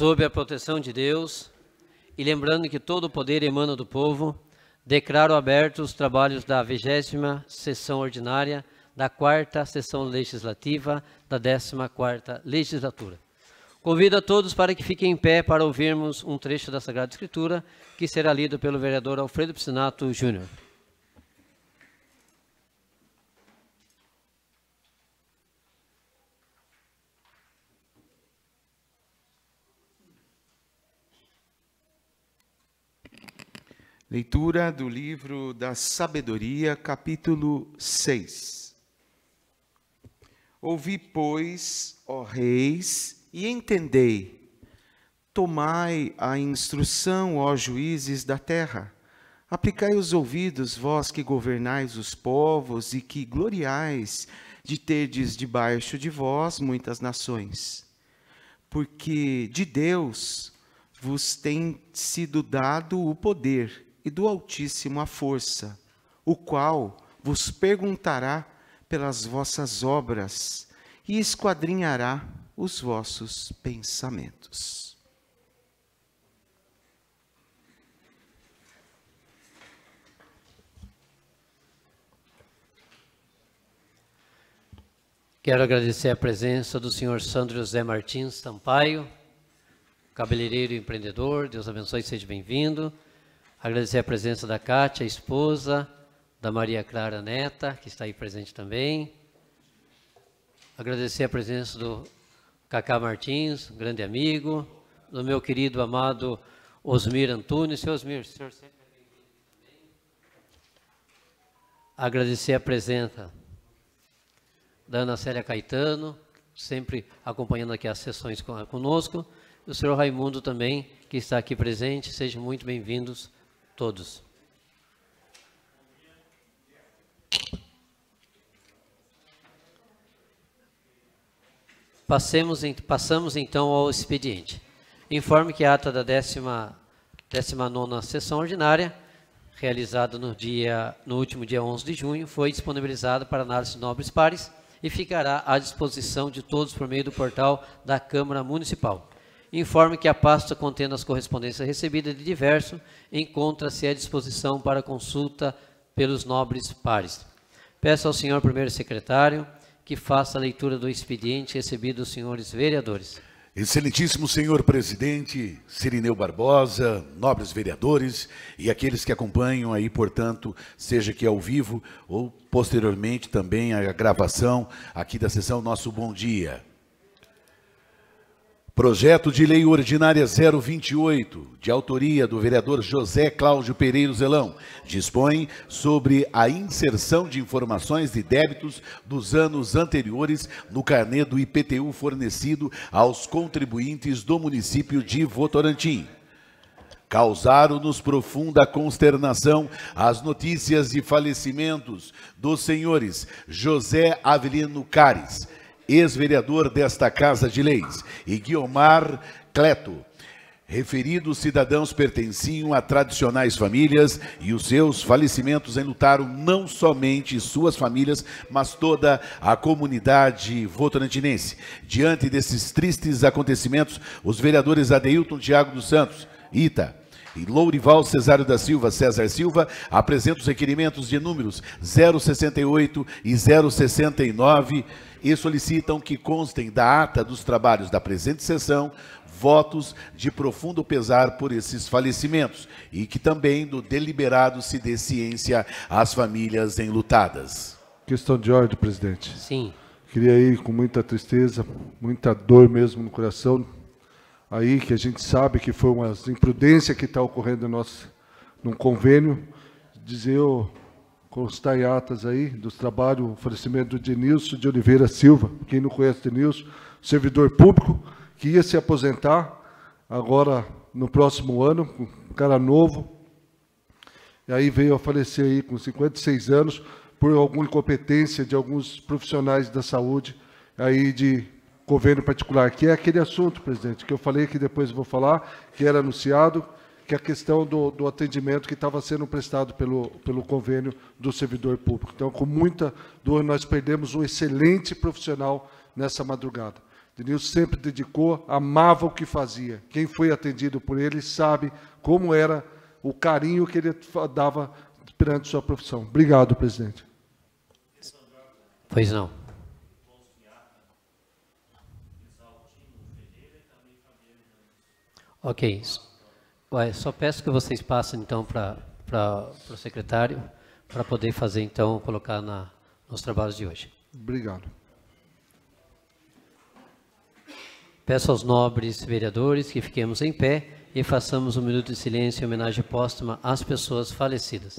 sob a proteção de Deus e lembrando que todo o poder emana do povo, declaro abertos os trabalhos da vigésima sessão ordinária da quarta sessão legislativa da décima quarta legislatura. Convido a todos para que fiquem em pé para ouvirmos um trecho da Sagrada Escritura que será lido pelo vereador Alfredo Piscinato Júnior. Leitura do livro da Sabedoria, capítulo 6. Ouvi, pois, ó reis, e entendei. Tomai a instrução, ó juízes da terra. Aplicai os ouvidos, vós que governais os povos e que gloriais de terdes debaixo de vós muitas nações. Porque de Deus vos tem sido dado o poder e do Altíssimo a força, o qual vos perguntará pelas vossas obras e esquadrinhará os vossos pensamentos. Quero agradecer a presença do senhor Sandro José Martins Sampaio, cabeleireiro e empreendedor. Deus abençoe, seja bem-vindo. Agradecer a presença da Cátia, esposa, da Maria Clara Neta, que está aí presente também. Agradecer a presença do Cacá Martins, grande amigo, do meu querido, amado Osmir Antunes. Seu Osmir, senhor sempre é bem-vindo também. Agradecer a presença da Ana Célia Caetano, sempre acompanhando aqui as sessões conosco. O senhor Raimundo também, que está aqui presente. Sejam muito bem-vindos todos. Passemos, passamos então ao expediente. Informe que a ata da 19 sessão ordinária, realizada no, dia, no último dia 11 de junho, foi disponibilizada para análise de nobres pares e ficará à disposição de todos por meio do portal da Câmara Municipal informe que a pasta contendo as correspondências recebidas de diverso encontra-se à disposição para consulta pelos nobres pares. Peço ao senhor primeiro secretário que faça a leitura do expediente recebido dos senhores vereadores. Excelentíssimo senhor presidente Sirineu Barbosa, nobres vereadores e aqueles que acompanham aí, portanto, seja que ao vivo ou posteriormente também a gravação aqui da sessão Nosso Bom Dia. Projeto de Lei Ordinária 028, de autoria do vereador José Cláudio Pereiro Zelão, dispõe sobre a inserção de informações de débitos dos anos anteriores no carnê do IPTU fornecido aos contribuintes do município de Votorantim. Causaram-nos profunda consternação as notícias de falecimentos dos senhores José Avelino Cares, ex-vereador desta Casa de Leis, e Guiomar Cleto. Referidos cidadãos pertenciam a tradicionais famílias e os seus falecimentos enlutaram não somente suas famílias, mas toda a comunidade votorantinense. Diante desses tristes acontecimentos, os vereadores Adeilton Tiago dos Santos, Ita, e Lourival Cesário da Silva, César Silva, apresentam os requerimentos de números 068 e 069 e solicitam que constem da ata dos trabalhos da presente sessão votos de profundo pesar por esses falecimentos e que também do deliberado se dê ciência às famílias enlutadas. Questão de ordem, presidente. Sim. Queria ir com muita tristeza, muita dor mesmo no coração, aí que a gente sabe que foi uma imprudência que está ocorrendo no nosso, num convênio, dizer, oh, constar em atas aí dos trabalhos, oferecimento de Denilson de Oliveira Silva, quem não conhece Denilson, servidor público, que ia se aposentar agora no próximo ano, um cara novo, e aí veio a falecer aí com 56 anos, por alguma incompetência de alguns profissionais da saúde, aí de governo particular, que é aquele assunto, presidente, que eu falei que depois eu vou falar, que era anunciado, que é a questão do, do atendimento que estava sendo prestado pelo, pelo convênio do servidor público. Então, com muita dor, nós perdemos um excelente profissional nessa madrugada. Denilson sempre dedicou, amava o que fazia. Quem foi atendido por ele sabe como era o carinho que ele dava perante sua profissão. Obrigado, presidente. Pois não. Ok. Ué, só peço que vocês passem então para o secretário, para poder fazer então, colocar na, nos trabalhos de hoje. Obrigado. Peço aos nobres vereadores que fiquemos em pé e façamos um minuto de silêncio em homenagem póstuma às pessoas falecidas.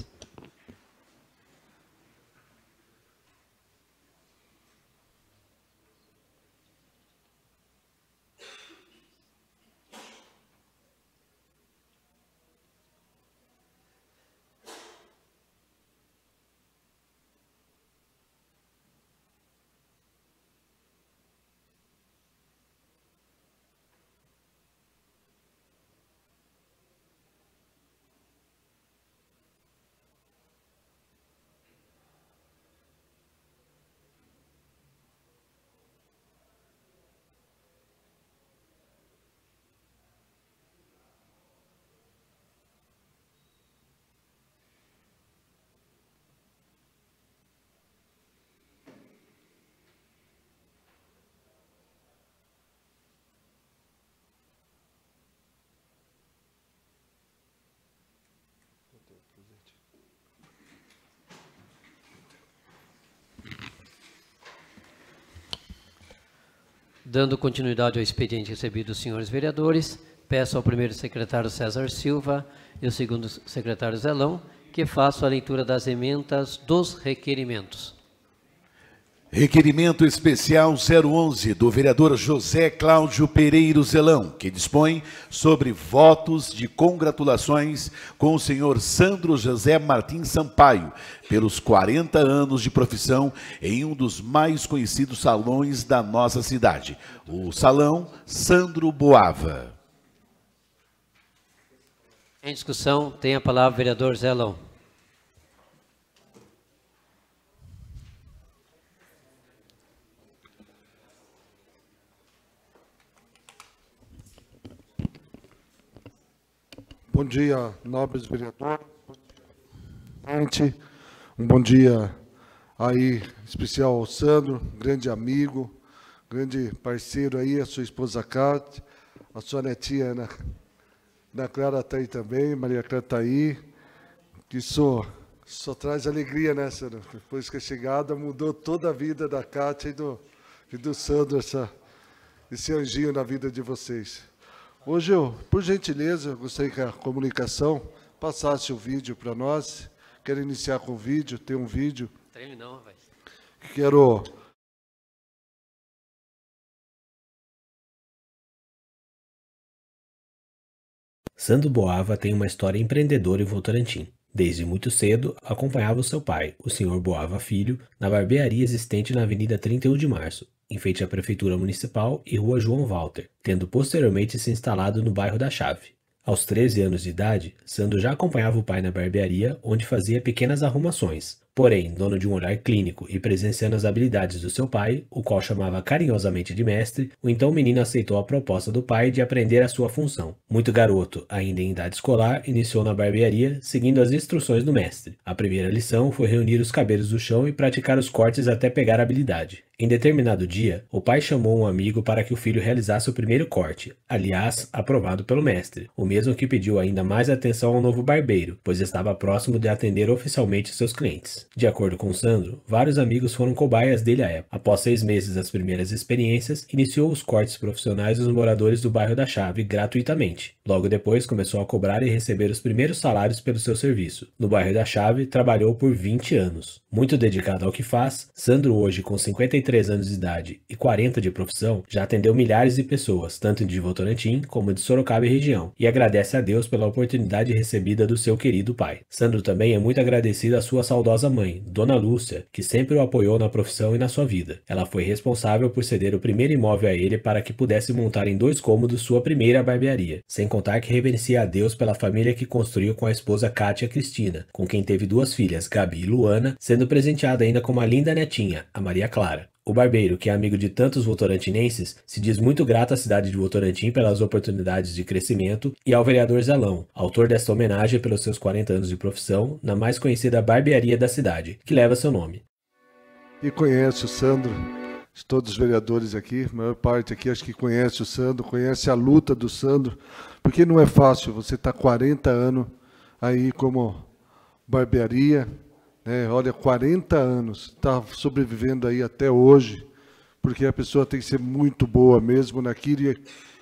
Dando continuidade ao expediente recebido dos senhores vereadores, peço ao primeiro secretário César Silva e ao segundo secretário Zelão que façam a leitura das emendas dos requerimentos. Requerimento especial 011 do vereador José Cláudio Pereiro Zelão, que dispõe sobre votos de congratulações com o senhor Sandro José Martins Sampaio, pelos 40 anos de profissão em um dos mais conhecidos salões da nossa cidade, o Salão Sandro Boava. Em discussão, tem a palavra o vereador Zelão. Bom dia, nobres vereadores. Um bom dia aí, especial ao Sandro, grande amigo, grande parceiro aí, a sua esposa Cátia, a sua netinha Ana, Ana Clara está aí também, Maria Clara está aí, que só, só traz alegria, né, Sandro? Depois que a é chegada mudou toda a vida da Cátia e do, e do Sandro, essa, esse anjinho na vida de vocês. Hoje, eu, por gentileza, eu gostaria que a comunicação passasse o vídeo para nós. Quero iniciar com o vídeo, tem um vídeo. Treme não, rapaz. Quero Sandro Boava tem uma história empreendedora em Votorantim. Desde muito cedo, acompanhava o seu pai, o Sr. Boava Filho, na barbearia existente na Avenida 31 de Março, em frente à Prefeitura Municipal e Rua João Walter, tendo posteriormente se instalado no bairro da Chave. Aos 13 anos de idade, Sandro já acompanhava o pai na barbearia, onde fazia pequenas arrumações, Porém, dono de um olhar clínico e presenciando as habilidades do seu pai, o qual chamava carinhosamente de mestre, o então menino aceitou a proposta do pai de aprender a sua função. Muito garoto, ainda em idade escolar, iniciou na barbearia, seguindo as instruções do mestre. A primeira lição foi reunir os cabelos do chão e praticar os cortes até pegar a habilidade. Em determinado dia, o pai chamou um amigo para que o filho realizasse o primeiro corte, aliás, aprovado pelo mestre, o mesmo que pediu ainda mais atenção ao novo barbeiro, pois estava próximo de atender oficialmente seus clientes. De acordo com Sandro, vários amigos foram cobaias dele à época. Após seis meses das primeiras experiências, iniciou os cortes profissionais dos moradores do bairro da Chave gratuitamente. Logo depois, começou a cobrar e receber os primeiros salários pelo seu serviço. No bairro da Chave, trabalhou por 20 anos. Muito dedicado ao que faz, Sandro, hoje com 53 anos de idade e 40 de profissão, já atendeu milhares de pessoas, tanto de Votorantim como de Sorocaba e região, e agradece a Deus pela oportunidade recebida do seu querido pai. Sandro também é muito agradecido à sua saudosa mãe, Dona Lúcia, que sempre o apoiou na profissão e na sua vida. Ela foi responsável por ceder o primeiro imóvel a ele para que pudesse montar em dois cômodos sua primeira barbearia, sem contar que reverencia a Deus pela família que construiu com a esposa Kátia Cristina, com quem teve duas filhas, Gabi e Luana, sendo presenteada ainda com uma linda netinha, a Maria Clara. O barbeiro, que é amigo de tantos votorantinenses, se diz muito grato à cidade de Votorantim pelas oportunidades de crescimento e ao vereador Zelão, autor desta homenagem pelos seus 40 anos de profissão na mais conhecida barbearia da cidade, que leva seu nome. E conhece o Sandro, de todos os vereadores aqui, a maior parte aqui acho que conhece o Sandro, conhece a luta do Sandro, porque não é fácil você estar tá 40 anos aí como barbearia, né? Olha, 40 anos, está sobrevivendo aí até hoje, porque a pessoa tem que ser muito boa mesmo naquilo e,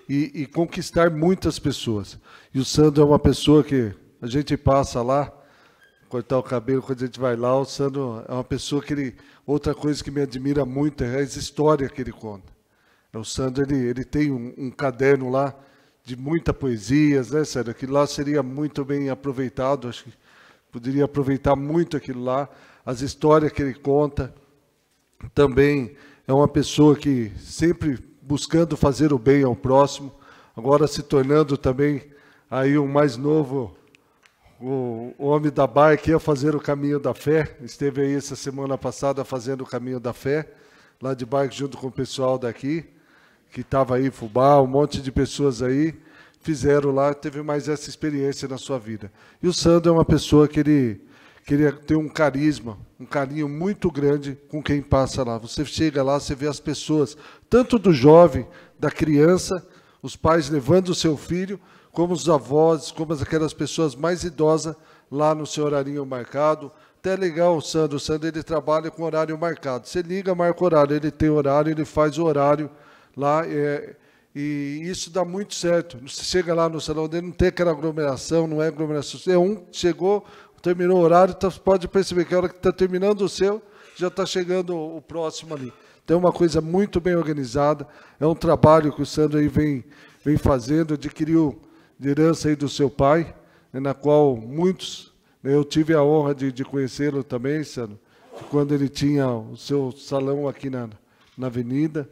e, e conquistar muitas pessoas. E o Sandro é uma pessoa que a gente passa lá, cortar o cabelo, quando a gente vai lá, o Sandro é uma pessoa que ele... Outra coisa que me admira muito é as histórias que ele conta. É, o Sandro, ele, ele tem um, um caderno lá de muita poesias, né, Sandro? Que lá seria muito bem aproveitado, acho que poderia aproveitar muito aquilo lá, as histórias que ele conta. Também é uma pessoa que sempre buscando fazer o bem ao próximo, agora se tornando também aí o mais novo o homem da barca a ia fazer o caminho da fé, esteve aí essa semana passada fazendo o caminho da fé, lá de barco junto com o pessoal daqui, que estava aí, Fubá, um monte de pessoas aí, fizeram lá, teve mais essa experiência na sua vida. E o Sandro é uma pessoa que ele, que ele tem um carisma, um carinho muito grande com quem passa lá. Você chega lá, você vê as pessoas, tanto do jovem, da criança, os pais levando o seu filho, como os avós, como aquelas pessoas mais idosas lá no seu horário marcado. Até legal o Sandro, o Sandro ele trabalha com horário marcado. Você liga, marca o horário, ele tem horário, ele faz o horário lá. É, e isso dá muito certo. Você chega lá no salão dele, não tem aquela aglomeração, não é aglomeração. É um, chegou, terminou o horário, tá, pode perceber que a hora que está terminando o seu, já está chegando o próximo ali. Então é uma coisa muito bem organizada, é um trabalho que o Sandro aí vem, vem fazendo, adquiriu herança aí do seu pai, né, na qual muitos, né, eu tive a honra de, de conhecê-lo também, Sandro, quando ele tinha o seu salão aqui na, na avenida,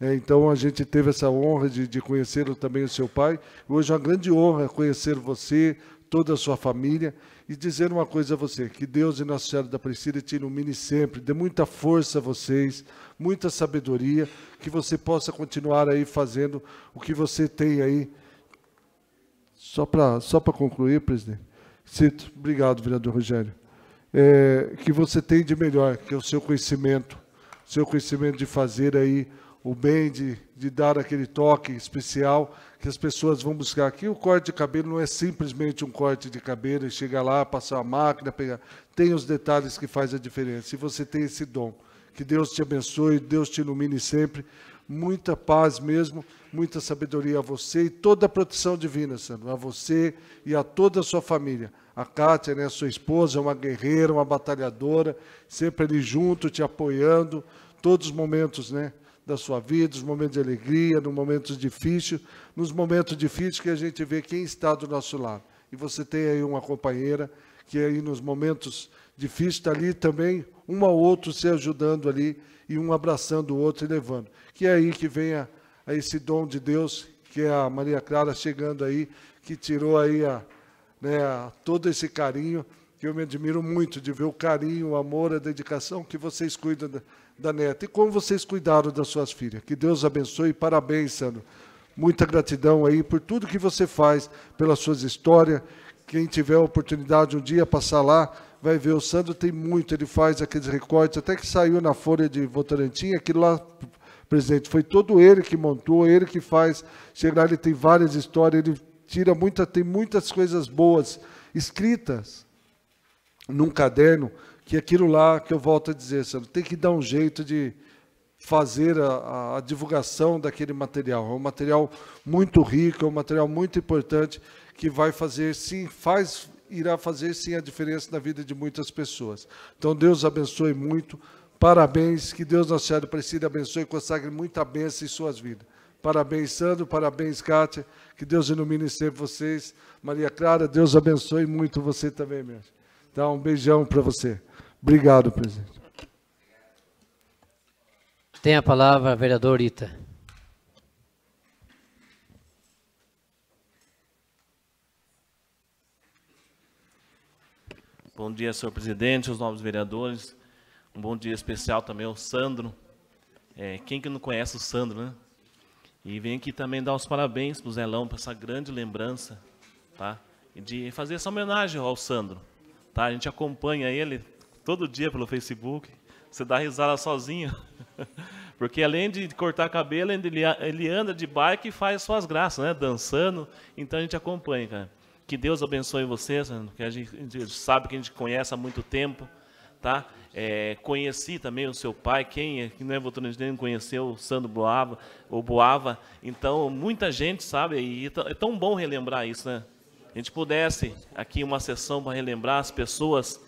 é, então a gente teve essa honra de, de conhecer também o seu pai. Hoje é uma grande honra conhecer você, toda a sua família e dizer uma coisa a você, que Deus e Nossa Senhora da Priscila te ilumine sempre, dê muita força a vocês, muita sabedoria, que você possa continuar aí fazendo o que você tem aí. Só para só concluir, presidente, cito, obrigado, vereador Rogério, é, que você tem de melhor, que é o seu conhecimento, seu conhecimento de fazer aí o bem de, de dar aquele toque especial que as pessoas vão buscar. Aqui o corte de cabelo não é simplesmente um corte de cabelo e chega lá, passar a máquina, pegar. Tem os detalhes que faz a diferença. E você tem esse dom. Que Deus te abençoe, Deus te ilumine sempre. Muita paz mesmo, muita sabedoria a você e toda a proteção divina, Sandro, a você e a toda a sua família. A Kátia, né, sua esposa, é uma guerreira, uma batalhadora, sempre ali junto, te apoiando, todos os momentos, né? da sua vida, nos momentos de alegria, nos momentos difíceis, nos momentos difíceis que a gente vê quem está do nosso lado. E você tem aí uma companheira que aí nos momentos difíceis está ali também, um ao outro se ajudando ali e um abraçando o outro e levando. Que é aí que vem a, esse dom de Deus, que é a Maria Clara chegando aí, que tirou aí a, né, a, todo esse carinho, que eu me admiro muito de ver o carinho, o amor, a dedicação que vocês cuidam da neta e como vocês cuidaram das suas filhas. Que Deus abençoe e parabéns, Sandro. Muita gratidão aí por tudo que você faz, pelas suas histórias. Quem tiver a oportunidade um dia passar lá, vai ver. O Sandro tem muito, ele faz aqueles recortes, até que saiu na Folha de Votorantim, aquilo lá presidente. Foi todo ele que montou, ele que faz. Chegar, ele tem várias histórias, ele tira muita, tem muitas coisas boas escritas num caderno que aquilo lá que eu volto a dizer, senhor, tem que dar um jeito de fazer a, a, divulgação daquele material. É um material muito rico, é um material muito importante que vai fazer sim, faz, irá fazer sim a diferença na vida de muitas pessoas. Então Deus abençoe muito. Parabéns, que Deus nosso Senhora Precisa abençoe e consagre muita bênção em suas vidas. Parabéns, Sandro, parabéns, Kátia, que Deus ilumine sempre vocês. Maria Clara, Deus abençoe muito você também, minha então, um beijão para você. Obrigado, presidente. Tem a palavra, vereador Ita. Bom dia, senhor presidente, os novos vereadores. Um bom dia especial também ao Sandro. É, quem que não conhece o Sandro, né? E vem aqui também dar os parabéns para o Zelão por essa grande lembrança, tá? E de fazer essa homenagem ao Sandro. Tá? A gente acompanha ele todo dia pelo Facebook. Você dá risada sozinho. Porque além de cortar cabelo, ele anda de bike e faz suas graças, né? Dançando. Então a gente acompanha, cara. Que Deus abençoe vocês, né? que a gente, sabe que a gente conhece há muito tempo, tá? É, conheci também o seu pai, quem é, que não é votorandense conheceu o Sandro Boava, ou Boava. Então muita gente sabe e é tão é bom relembrar isso, né? a gente pudesse aqui uma sessão para relembrar as pessoas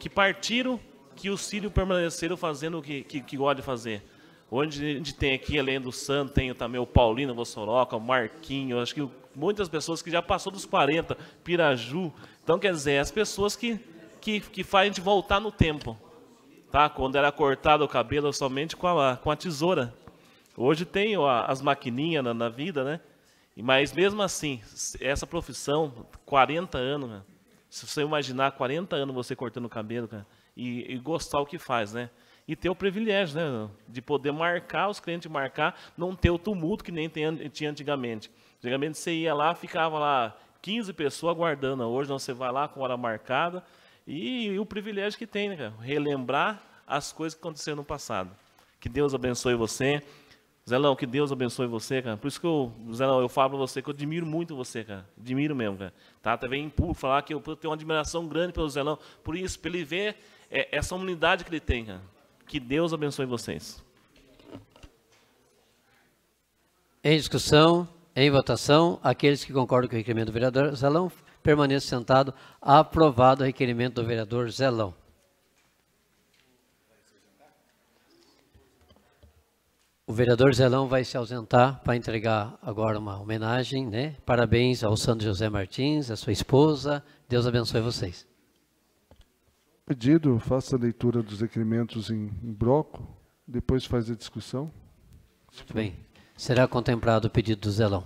que partiram, que o Sírio permaneceram fazendo o que, que, que gosta de fazer. Onde a gente tem aqui, além do Santo, tem também o Paulino Vossoroca, o Marquinho, acho que muitas pessoas que já passou dos 40, Piraju. Então, quer dizer, as pessoas que, que, que fazem a gente voltar no tempo. Tá? Quando era cortado o cabelo somente com a, com a tesoura. Hoje tem ó, as maquininhas na, na vida, né? Mas mesmo assim, essa profissão, 40 anos, né? se você imaginar 40 anos você cortando o cabelo, cara, e, e, gostar o que faz, né? E ter o privilégio, né? De poder marcar, os clientes marcar, não ter o tumulto que nem tem, tinha antigamente. Antigamente você ia lá, ficava lá 15 pessoas aguardando. Né? Hoje não, você vai lá com hora marcada. E, e o privilégio que tem, né, cara? Relembrar as coisas que aconteceram no passado. Que Deus abençoe você. Zelão, que Deus abençoe você, cara. Por isso que eu, Zelão, eu falo pra você que eu admiro muito você, cara. Admiro mesmo, cara. Tá? Também em público, falar que eu tenho uma admiração grande pelo Zelão, por isso, pra ele ver é, essa humanidade que ele tem, cara. Que Deus abençoe vocês. Em discussão, em votação, aqueles que concordam com o requerimento do vereador Zelão, permaneça sentado. Aprovado o requerimento do vereador Zelão. O vereador Zelão vai se ausentar para entregar agora uma homenagem, né? Parabéns ao Santo José Martins, à sua esposa. Deus abençoe vocês. Pedido, faça a leitura dos requerimentos em, em bloco, depois faz a discussão. Muito bem. Será contemplado o pedido do Zelão.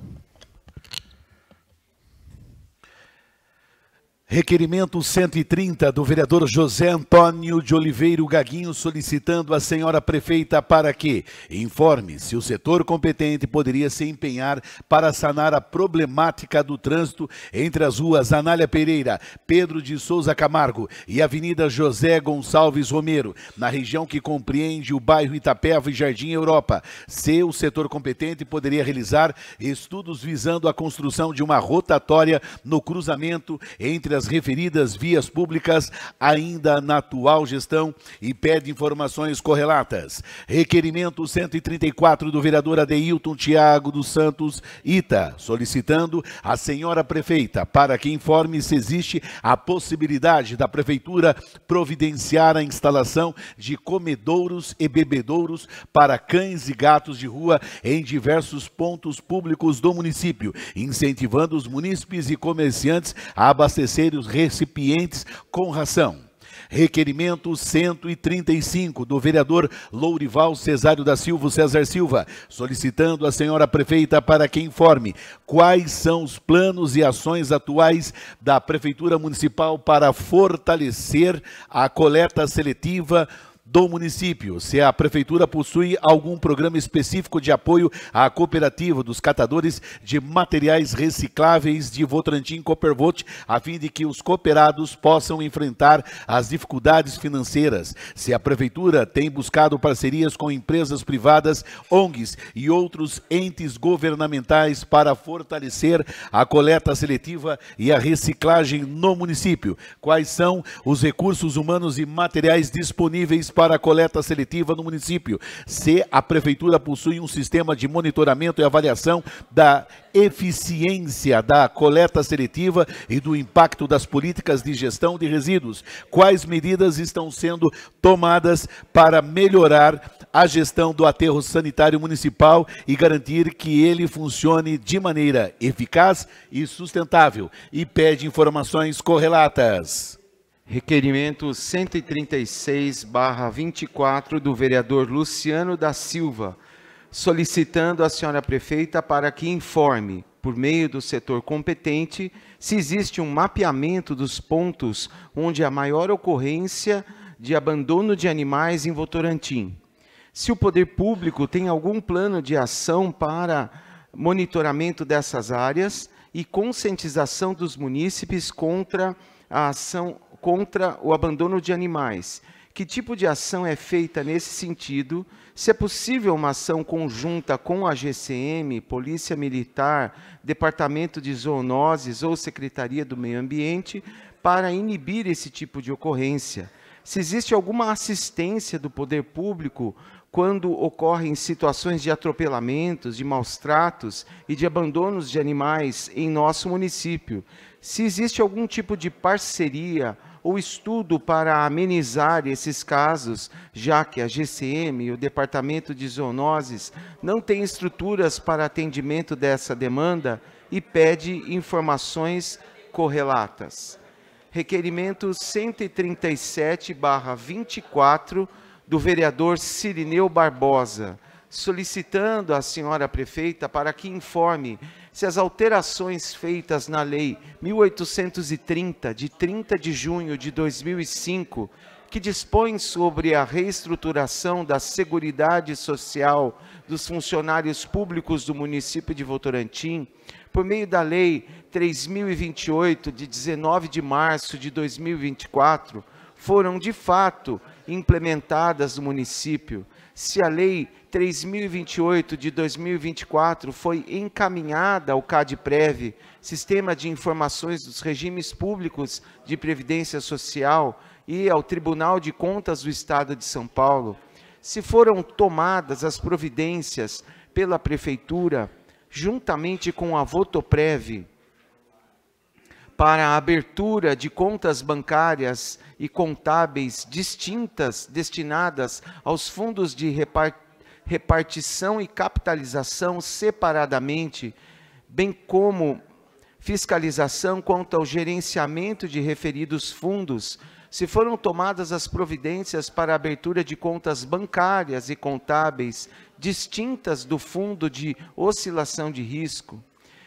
Requerimento 130 do vereador José Antônio de Oliveira Gaguinho solicitando à senhora prefeita para que informe se o setor competente poderia se empenhar para sanar a problemática do trânsito entre as ruas Anália Pereira, Pedro de Souza Camargo e Avenida José Gonçalves Romero, na região que compreende o bairro Itapeva e Jardim Europa, se o setor competente poderia realizar estudos visando a construção de uma rotatória no cruzamento entre as referidas vias públicas ainda na atual gestão e pede informações correlatas. Requerimento 134 do vereador Adeilton Tiago dos Santos Ita, solicitando a senhora prefeita para que informe se existe a possibilidade da prefeitura providenciar a instalação de comedouros e bebedouros para cães e gatos de rua em diversos pontos públicos do município, incentivando os munícipes e comerciantes a abastecer os recipientes com ração. Requerimento 135 do vereador Lourival Cesário da Silva César Silva, solicitando à senhora prefeita para que informe quais são os planos e ações atuais da Prefeitura Municipal para fortalecer a coleta seletiva do município. Se a prefeitura possui algum programa específico de apoio à cooperativa dos catadores de materiais recicláveis de Votrantim Coppervolt, a fim de que os cooperados possam enfrentar as dificuldades financeiras. Se a prefeitura tem buscado parcerias com empresas privadas, ONGs e outros entes governamentais para fortalecer a coleta seletiva e a reciclagem no município. Quais são os recursos humanos e materiais disponíveis para a coleta seletiva no município. Se A Prefeitura possui um sistema de monitoramento e avaliação da eficiência da coleta seletiva e do impacto das políticas de gestão de resíduos. Quais medidas estão sendo tomadas para melhorar a gestão do aterro sanitário municipal e garantir que ele funcione de maneira eficaz e sustentável? E pede informações correlatas. Requerimento 136/24 do vereador Luciano da Silva, solicitando à senhora prefeita para que informe, por meio do setor competente, se existe um mapeamento dos pontos onde há maior ocorrência de abandono de animais em Votorantim. Se o poder público tem algum plano de ação para monitoramento dessas áreas e conscientização dos munícipes contra a ação contra o abandono de animais. Que tipo de ação é feita nesse sentido? Se é possível uma ação conjunta com a GCM, Polícia Militar, Departamento de Zoonoses ou Secretaria do Meio Ambiente para inibir esse tipo de ocorrência? Se existe alguma assistência do poder público quando ocorrem situações de atropelamentos, de maus tratos e de abandonos de animais em nosso município? Se existe algum tipo de parceria o estudo para amenizar esses casos, já que a GCM e o Departamento de Zoonoses não têm estruturas para atendimento dessa demanda e pede informações correlatas. Requerimento 137/24 do vereador Cirineu Barbosa, solicitando à senhora prefeita para que informe se as alterações feitas na Lei 1830, de 30 de junho de 2005, que dispõe sobre a reestruturação da Seguridade Social dos funcionários públicos do município de Votorantim, por meio da Lei 3028, de 19 de março de 2024, foram de fato implementadas no município. Se a Lei 3028 de 2024 foi encaminhada ao CADPREV, Sistema de Informações dos Regimes Públicos de Previdência Social, e ao Tribunal de Contas do Estado de São Paulo, se foram tomadas as providências pela Prefeitura, juntamente com a Votoprev, para a abertura de contas bancárias e contábeis distintas destinadas aos fundos de repartição repartição e capitalização separadamente, bem como fiscalização quanto ao gerenciamento de referidos fundos, se foram tomadas as providências para a abertura de contas bancárias e contábeis distintas do fundo de oscilação de risco.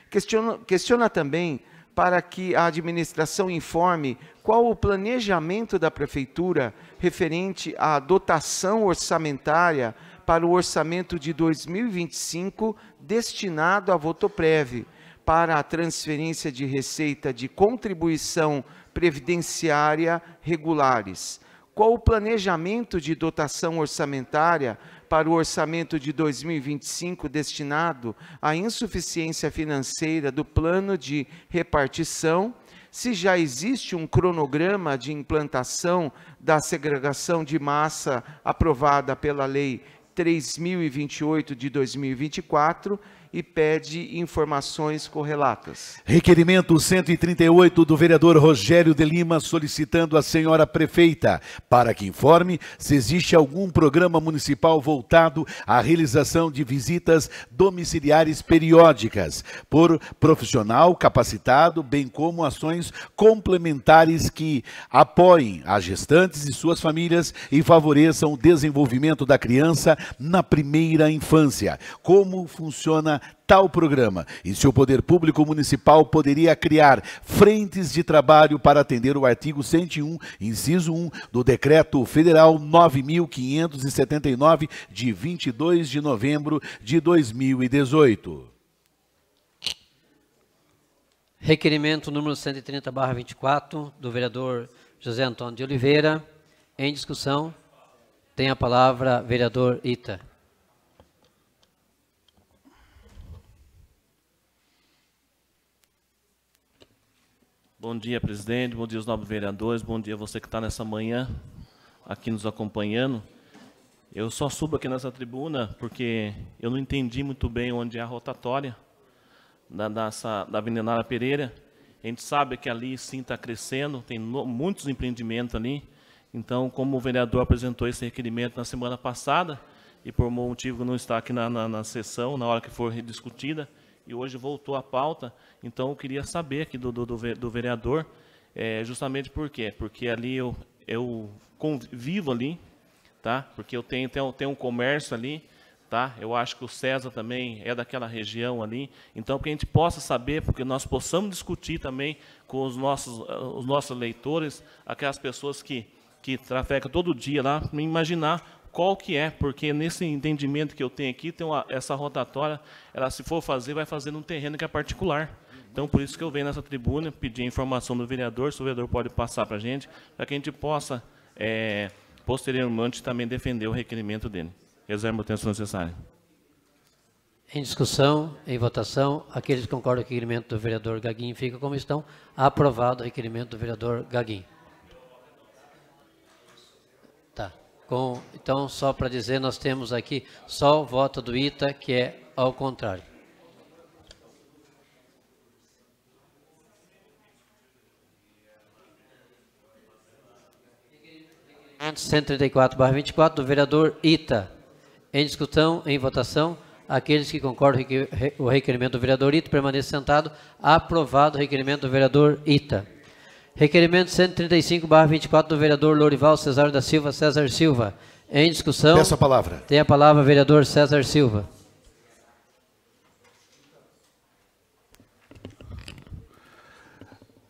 Questiona, questiona também para que a administração informe qual o planejamento da prefeitura referente à dotação orçamentária para o orçamento de 2025 destinado à Votoprev, para a transferência de receita de contribuição previdenciária regulares. Qual o planejamento de dotação orçamentária para o orçamento de 2025 destinado à insuficiência financeira do plano de repartição? se já existe um cronograma de implantação da segregação de massa aprovada pela Lei 3028 de 2024 e pede informações correlatas. Requerimento 138 do vereador Rogério de Lima solicitando à senhora prefeita para que informe se existe algum programa municipal voltado à realização de visitas domiciliares periódicas por profissional capacitado, bem como ações complementares que apoiem as gestantes e suas famílias e favoreçam o desenvolvimento da criança na primeira infância. Como funciona tal programa e se o poder público municipal poderia criar frentes de trabalho para atender o artigo 101, inciso 1 do decreto federal 9579 de 22 de novembro de 2018. Requerimento número 130/24 do vereador José Antônio de Oliveira em discussão. Tem a palavra vereador Ita. Bom dia, presidente. Bom dia, os novos vereadores. Bom dia, você que está nessa manhã aqui nos acompanhando. Eu só subo aqui nessa tribuna porque eu não entendi muito bem onde é a rotatória da, dessa, da Avenida Nara Pereira. A gente sabe que ali sim está crescendo, tem no, muitos empreendimentos ali. Então, como o vereador apresentou esse requerimento na semana passada, e por motivo não está aqui na, na, na sessão, na hora que for discutida, e hoje voltou à pauta, então eu queria saber aqui do, do, do vereador, é, justamente por quê? Porque ali eu, eu convivo ali, tá? Porque eu tenho, tenho, tenho um comércio ali, tá? Eu acho que o César também é daquela região ali, então que a gente possa saber, porque nós possamos discutir também com os nossos, os nossos leitores, aquelas pessoas que, que trafegam todo dia lá, imaginar qual que é, porque nesse entendimento que eu tenho aqui, tem uma, essa rotatória, ela se for fazer, vai fazer num terreno que é particular. Então, por isso que eu venho nessa tribuna, pedir informação do vereador, se o vereador pode passar para a gente, para que a gente possa, é, posteriormente, também defender o requerimento dele. Reserva o tempo necessário. Em discussão, em votação, aqueles que concordam com o requerimento do vereador Gaguinho ficam como estão. Aprovado o requerimento do vereador Gaguinho. Com, então, só para dizer, nós temos aqui só o voto do ITA, que é ao contrário. ...134-24 do vereador Ita. Em discussão, em votação, aqueles que concordam com o requerimento do vereador Ita permaneçam sentados. Aprovado o requerimento do vereador Ita. Requerimento 135/24 do vereador Lorival Cesário da Silva César Silva. Em discussão. Peço a palavra. Tem a palavra vereador César Silva.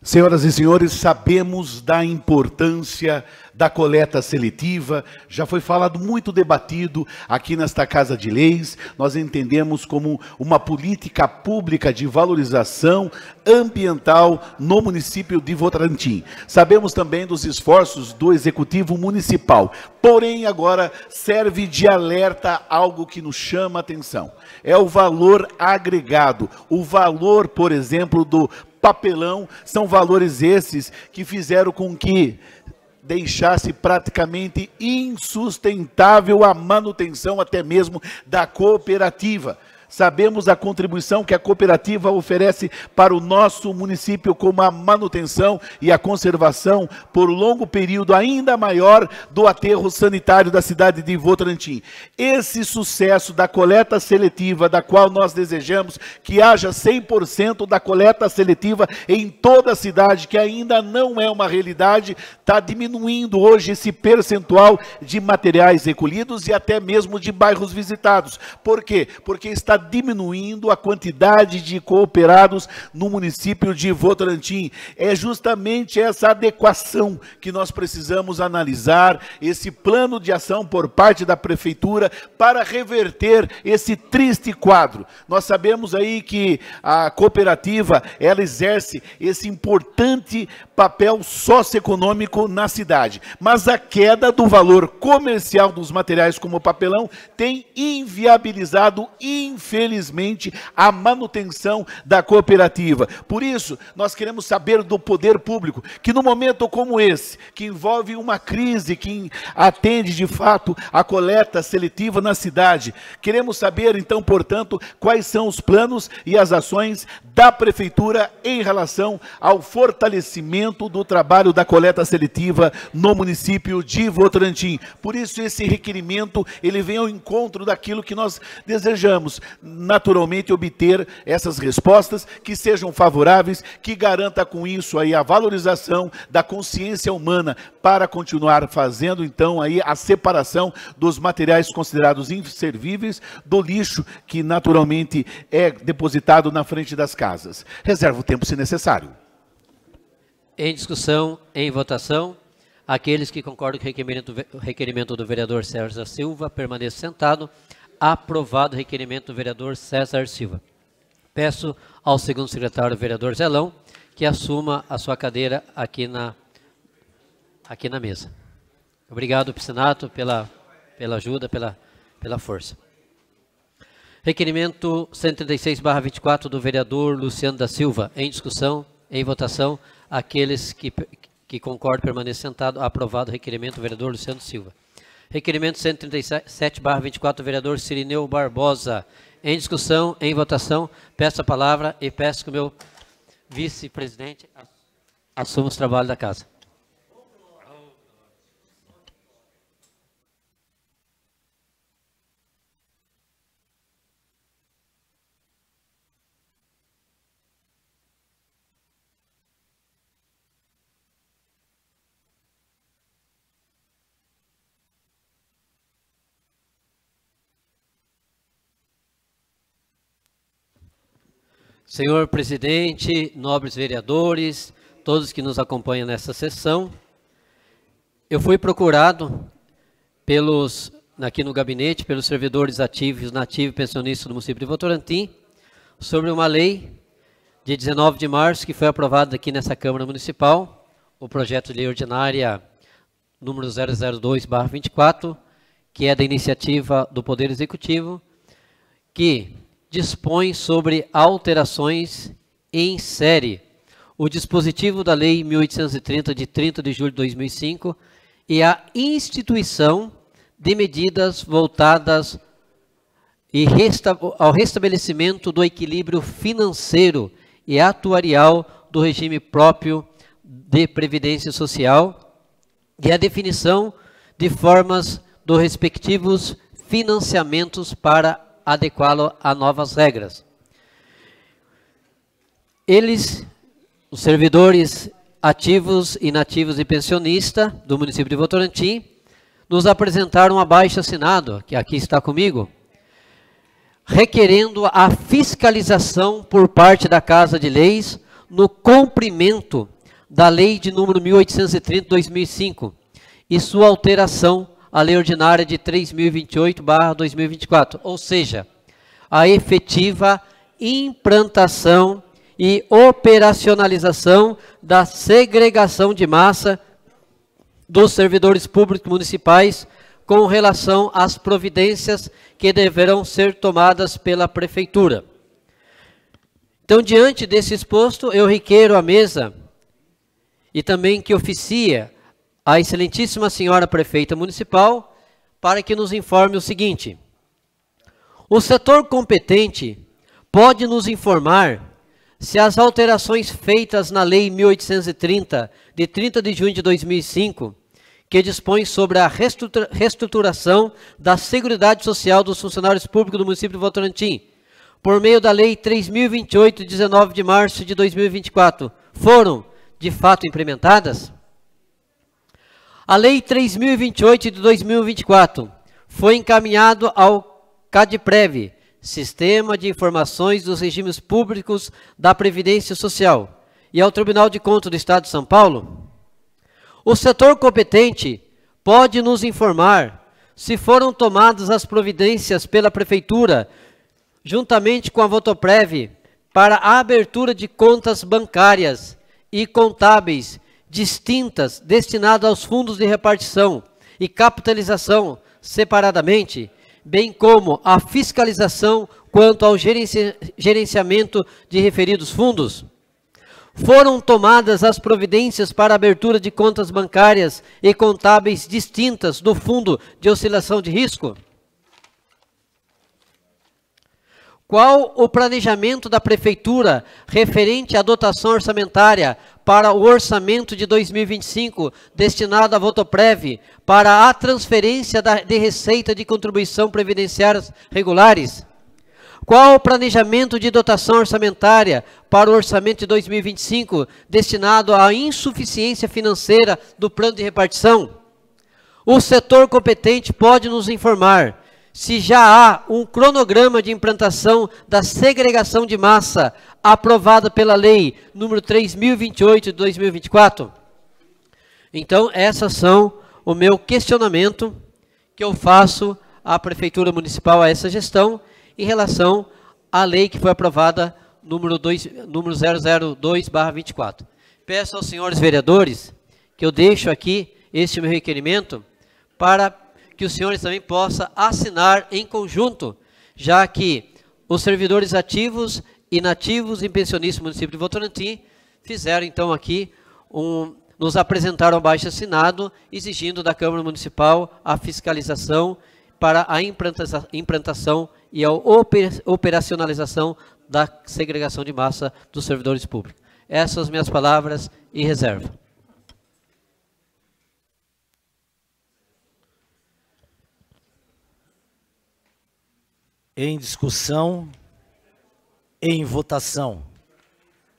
Senhoras e senhores, sabemos da importância da coleta seletiva, já foi falado muito debatido aqui nesta Casa de Leis. Nós entendemos como uma política pública de valorização ambiental no município de Votorantim. Sabemos também dos esforços do executivo municipal. Porém, agora serve de alerta algo que nos chama a atenção. É o valor agregado, o valor, por exemplo, do papelão, são valores esses que fizeram com que deixasse praticamente insustentável a manutenção até mesmo da cooperativa sabemos a contribuição que a cooperativa oferece para o nosso município como a manutenção e a conservação por longo período ainda maior do aterro sanitário da cidade de Votrantim. Esse sucesso da coleta seletiva, da qual nós desejamos que haja 100% da coleta seletiva em toda a cidade, que ainda não é uma realidade, está diminuindo hoje esse percentual de materiais recolhidos e até mesmo de bairros visitados. Por quê? Porque está diminuindo a quantidade de cooperados no município de Votorantim. É justamente essa adequação que nós precisamos analisar, esse plano de ação por parte da prefeitura para reverter esse triste quadro. Nós sabemos aí que a cooperativa, ela exerce esse importante papel socioeconômico na cidade, mas a queda do valor comercial dos materiais como papelão tem inviabilizado infelizmente infelizmente, a manutenção da cooperativa. Por isso, nós queremos saber do poder público que, no momento como esse, que envolve uma crise que atende de fato a coleta seletiva na cidade, queremos saber, então, portanto, quais são os planos e as ações da prefeitura em relação ao fortalecimento do trabalho da coleta seletiva no município de Votorantim. Por isso esse requerimento, ele vem ao encontro daquilo que nós desejamos, naturalmente obter essas respostas que sejam favoráveis, que garanta com isso aí a valorização da consciência humana para continuar fazendo então aí a separação dos materiais considerados inservíveis do lixo que naturalmente é depositado na frente das casas. Reserva o tempo se necessário. Em discussão, em votação, aqueles que concordam com o requerimento, do vereador Sérgio da Silva permaneçam sentado aprovado o requerimento do vereador César Silva. Peço ao segundo secretário, vereador Zelão, que assuma a sua cadeira aqui na, aqui na mesa. Obrigado, Piscinato, pela, pela ajuda, pela, pela força. Requerimento 136-24 do vereador Luciano da Silva, em discussão, em votação, aqueles que, que concordam permaneçam sentados, aprovado o requerimento do vereador Luciano Silva. Requerimento 137, barra 24, vereador Cirineu Barbosa. Em discussão, em votação, peço a palavra e peço que o meu vice-presidente assuma os trabalhos da casa. Senhor presidente, nobres vereadores, todos que nos acompanham nessa sessão, eu fui procurado pelos aqui no gabinete pelos servidores ativos, nativos e pensionistas do município de Votorantim, sobre uma lei de 19 de março que foi aprovada aqui nessa Câmara Municipal, o projeto de lei ordinária número 002/24, que é da iniciativa do Poder Executivo, que dispõe sobre alterações em série. O dispositivo da Lei 1830, de 30 de julho de 2005, e a instituição de medidas voltadas ao restabelecimento do equilíbrio financeiro e atuarial do regime próprio de previdência social e a definição de formas dos respectivos financiamentos para adequá-lo a novas regras. Eles, os servidores ativos, inativos e pensionista do município de Votorantim, nos apresentaram um abaixo-assinado, que aqui está comigo, requerendo a fiscalização por parte da Casa de Leis no cumprimento da Lei de número 1830 de 2005 e sua alteração a Lei Ordinária de 3028-2024, ou seja, a efetiva implantação e operacionalização da segregação de massa dos servidores públicos municipais com relação às providências que deverão ser tomadas pela Prefeitura. Então, diante desse exposto, eu requeiro à mesa e também que oficia à Excelentíssima Senhora Prefeita Municipal para que nos informe o seguinte: o setor competente pode nos informar se as alterações feitas na Lei 1830, de 30 de junho de 2005, que dispõe sobre a reestruturação da Seguridade Social dos funcionários públicos do município de Votorantim, por meio da Lei 3028, 19 de março de 2024, foram de fato implementadas? A Lei 3028 de 2024 foi encaminhado ao CADPREV, Sistema de Informações dos Regimes Públicos da Previdência Social, e ao Tribunal de Contas do Estado de São Paulo. O setor competente pode nos informar se foram tomadas as providências pela Prefeitura, juntamente com a Votoprev, para a abertura de contas bancárias e contábeis distintas destinadas aos fundos de repartição e capitalização separadamente, bem como a fiscalização quanto ao gerenciamento de referidos fundos. Foram tomadas as providências para abertura de contas bancárias e contábeis distintas do Fundo de Oscilação de Risco. Qual o planejamento da Prefeitura referente à dotação orçamentária para o orçamento de 2025 destinado à Votoprev para a transferência de receita de contribuição previdenciárias regulares? Qual o planejamento de dotação orçamentária para o orçamento de 2025 destinado à insuficiência financeira do plano de repartição? O setor competente pode nos informar se já há um cronograma de implantação da segregação de massa aprovada pela lei número 3028 de 2024? Então, essas são o meu questionamento que eu faço à prefeitura municipal a essa gestão em relação à lei que foi aprovada número, número 002/24. Peço aos senhores vereadores que eu deixo aqui este meu requerimento para que os senhores também possam assinar em conjunto, já que os servidores ativos, inativos e pensionistas do município de Votorantim fizeram então aqui um, nos apresentaram baixo assinado, exigindo da Câmara Municipal a fiscalização para a implantação e a operacionalização da segregação de massa dos servidores públicos. Essas minhas palavras e reserva. Em discussão, em votação.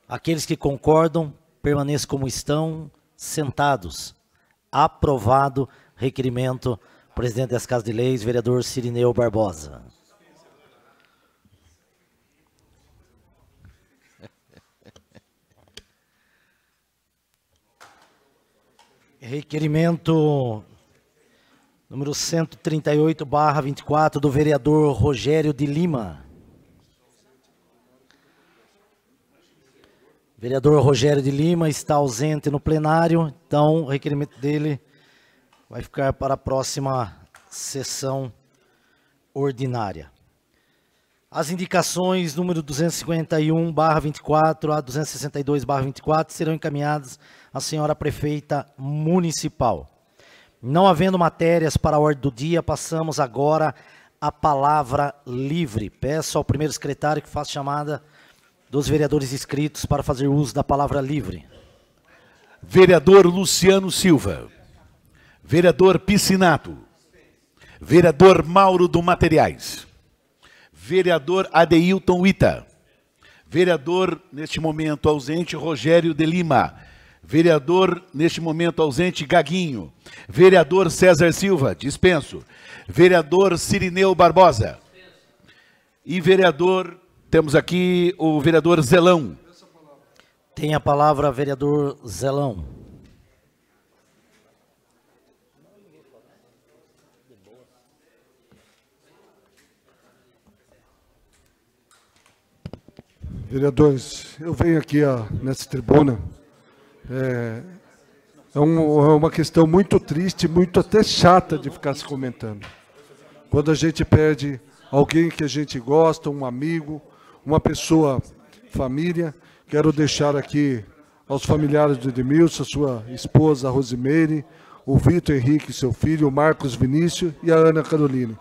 Aqueles que concordam, permaneçam como estão, sentados. Aprovado requerimento, presidente das Casas de Leis, vereador Cirineu Barbosa. Requerimento número 138/24 do vereador Rogério de Lima. O vereador Rogério de Lima está ausente no plenário, então o requerimento dele vai ficar para a próxima sessão ordinária. As indicações número 251/24 a 262/24 serão encaminhadas à senhora prefeita municipal. Não havendo matérias para a ordem do dia, passamos agora à palavra livre. Peço ao primeiro secretário que faça chamada dos vereadores inscritos para fazer uso da palavra livre. Vereador Luciano Silva. Vereador Piscinato. Vereador Mauro do Materiais. Vereador Adeilton Ita. Vereador, neste momento ausente, Rogério de Lima Vereador, neste momento ausente, Gaguinho. Vereador César Silva, dispenso. Vereador Cirineu Barbosa. E vereador, temos aqui o vereador Zelão. Tem a palavra, vereador Zelão. Vereadores, eu venho aqui a, nessa tribuna é, é, um, é uma questão muito triste, muito até chata de ficar se comentando. Quando a gente perde alguém que a gente gosta, um amigo, uma pessoa, família, quero deixar aqui aos familiares do Edmilson, sua esposa Rosimeire, o Vitor Henrique, seu filho, o Marcos Vinícius e a Ana Carolina.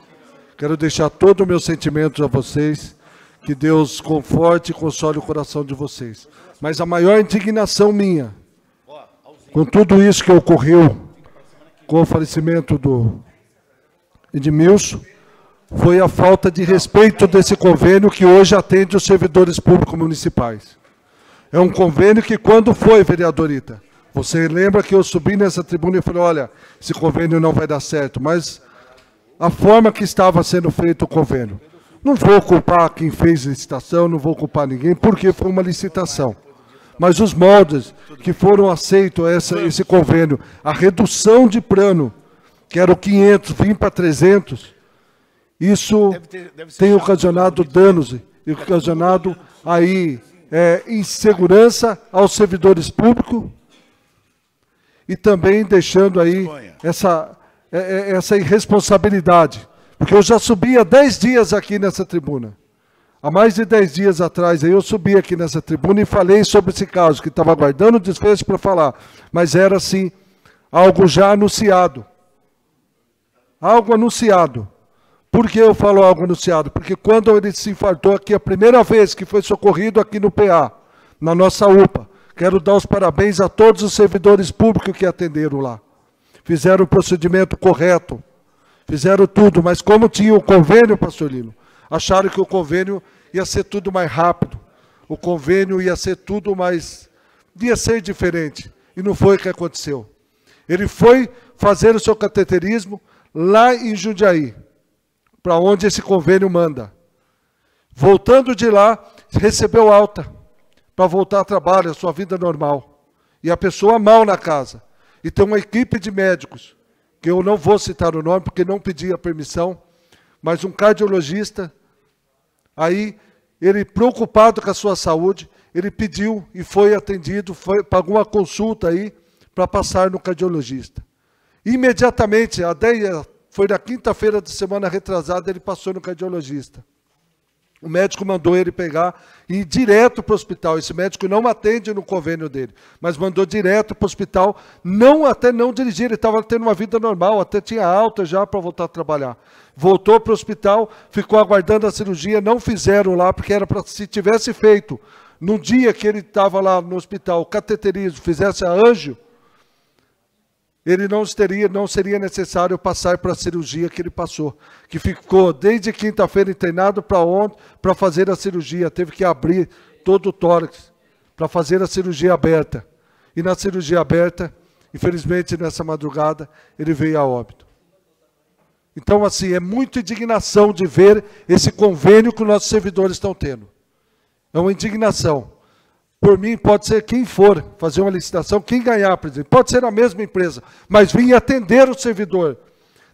Quero deixar todo o meu sentimento a vocês, que Deus conforte e console o coração de vocês. Mas a maior indignação minha com tudo isso que ocorreu com o falecimento do Edmilson, foi a falta de respeito desse convênio que hoje atende os servidores públicos municipais. É um convênio que, quando foi, vereadorita, você lembra que eu subi nessa tribuna e falei, olha, esse convênio não vai dar certo, mas a forma que estava sendo feito o convênio. Não vou culpar quem fez a licitação, não vou culpar ninguém, porque foi uma licitação. Mas os moldes que foram aceitos essa, esse convênio, a redução de plano, que era o 500, vim para 300, isso deve ter, deve tem ocasionado então, danos, e ocasionado aí é, insegurança aos servidores públicos e também deixando aí essa, é, é, essa irresponsabilidade. Porque eu já subi há 10 dias aqui nessa tribuna. Há mais de 10 dias atrás, eu subi aqui nessa tribuna e falei sobre esse caso, que estava aguardando o desfecho para falar, mas era assim, algo já anunciado. Algo anunciado. Por que eu falo algo anunciado? Porque quando ele se infartou aqui, a primeira vez que foi socorrido aqui no PA, na nossa UPA, quero dar os parabéns a todos os servidores públicos que atenderam lá. Fizeram o procedimento correto, fizeram tudo, mas como tinha o convênio, pastor Lino, Acharam que o convênio ia ser tudo mais rápido, o convênio ia ser tudo mais. ia ser diferente. E não foi o que aconteceu. Ele foi fazer o seu cateterismo lá em Jundiaí, para onde esse convênio manda. Voltando de lá, recebeu alta para voltar a trabalho, a sua vida normal. E a pessoa mal na casa. E tem uma equipe de médicos, que eu não vou citar o nome porque não pedi a permissão, mas um cardiologista Aí, ele preocupado com a sua saúde, ele pediu e foi atendido, foi, pagou uma consulta aí para passar no cardiologista. Imediatamente, a ideia foi na quinta-feira de semana retrasada, ele passou no cardiologista. O médico mandou ele pegar e ir direto para o hospital. Esse médico não atende no convênio dele, mas mandou direto para o hospital, não até não dirigir. Ele estava tendo uma vida normal, até tinha alta já para voltar a trabalhar. Voltou para o hospital, ficou aguardando a cirurgia, não fizeram lá, porque era para se tivesse feito no dia que ele estava lá no hospital, cateterismo, fizesse a anjo, ele não teria, não seria necessário passar para a cirurgia que ele passou, que ficou desde quinta-feira internado para ontem para fazer a cirurgia, teve que abrir todo o tórax para fazer a cirurgia aberta. E na cirurgia aberta, infelizmente nessa madrugada, ele veio a óbito. Então, assim, é muita indignação de ver esse convênio que os nossos servidores estão tendo. É uma indignação. Por mim, pode ser quem for fazer uma licitação, quem ganhar, presidente. Pode ser a mesma empresa, mas vim atender o servidor.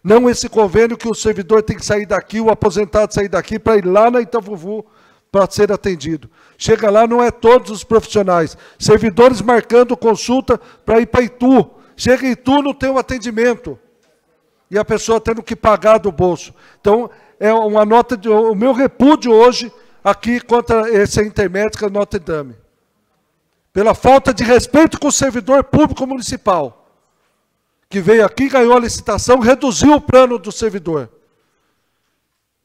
Não esse convênio que o servidor tem que sair daqui, o aposentado sair daqui para ir lá na Itavuvu para ser atendido. Chega lá, não é todos os profissionais. Servidores marcando consulta para ir para Itu. Chega em Itu, não tem o um atendimento. E a pessoa tendo que pagar do bolso. Então, é uma nota de. O meu repúdio hoje aqui contra essa intermédica Notre Dame pela falta de respeito com o servidor público municipal, que veio aqui, ganhou a licitação, reduziu o plano do servidor.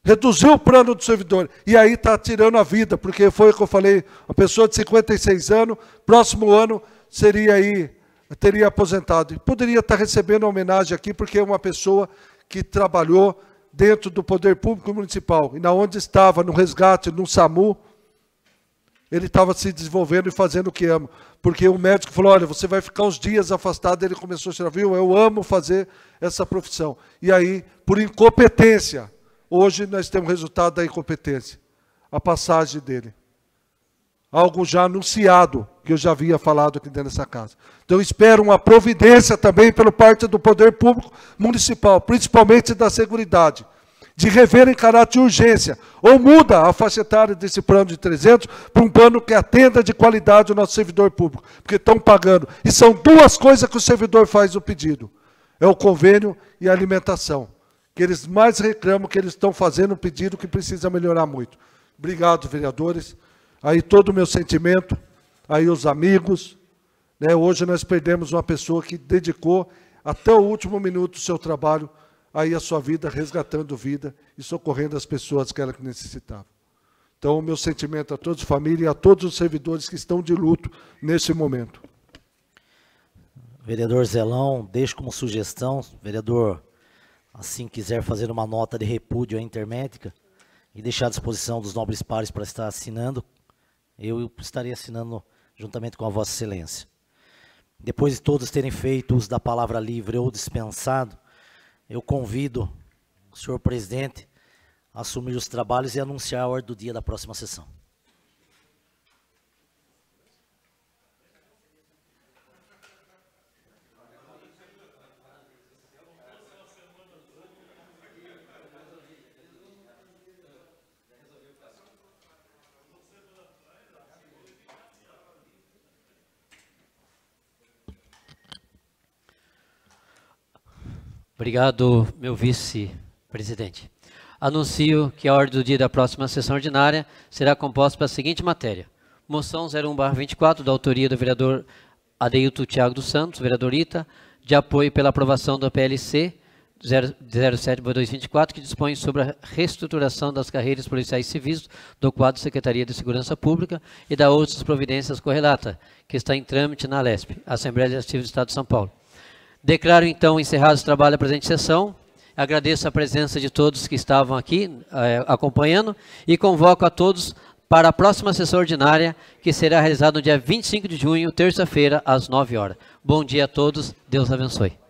Reduziu o plano do servidor. E aí está tirando a vida, porque foi o que eu falei, uma pessoa de 56 anos, próximo ano seria aí, teria aposentado. E poderia estar tá recebendo homenagem aqui, porque é uma pessoa que trabalhou dentro do poder público municipal, e na onde estava, no resgate, no SAMU, ele estava se desenvolvendo e fazendo o que ama. Porque o médico falou: olha, você vai ficar uns dias afastado. Ele começou a ser viu? Eu amo fazer essa profissão. E aí, por incompetência, hoje nós temos resultado da incompetência a passagem dele. Algo já anunciado, que eu já havia falado aqui dentro dessa casa. Então, espero uma providência também pelo parte do poder público municipal, principalmente da Seguridade de rever em caráter de urgência, ou muda a faixa etária desse plano de 300 para um plano que atenda de qualidade o nosso servidor público, porque estão pagando. E são duas coisas que o servidor faz o pedido: é o convênio e a alimentação, que eles mais reclamam que eles estão fazendo um pedido que precisa melhorar muito. Obrigado, vereadores. Aí todo o meu sentimento, aí os amigos. Né? Hoje nós perdemos uma pessoa que dedicou até o último minuto do seu trabalho aí a sua vida, resgatando vida e socorrendo as pessoas que ela necessitava. Então, o meu sentimento a todos, família e a todos os servidores que estão de luto nesse momento. Vereador Zelão, deixo como sugestão, vereador, assim quiser fazer uma nota de repúdio à Intermédica e deixar à disposição dos nobres pares para estar assinando, eu estarei assinando juntamente com a Vossa Excelência. Depois de todos terem feito uso da palavra livre ou dispensado, eu convido o senhor presidente a assumir os trabalhos e anunciar a ordem do dia da próxima sessão. Obrigado, meu vice-presidente. Anuncio que a ordem do dia da próxima sessão ordinária será composta pela seguinte matéria. Moção 01-24, da autoria do vereador Adeilto Tiago dos Santos, vereador Ita, de apoio pela aprovação da PLC 07-224, que dispõe sobre a reestruturação das carreiras policiais civis do quadro Secretaria de Segurança Pública e da outras providências correlata, que está em trâmite na LESP, Assembleia Legislativa do Estado de São Paulo. Declaro então encerrado o trabalho da presente sessão. Agradeço a presença de todos que estavam aqui eh, acompanhando e convoco a todos para a próxima sessão ordinária, que será realizada no dia 25 de junho, terça-feira, às 9 horas. Bom dia a todos, Deus abençoe.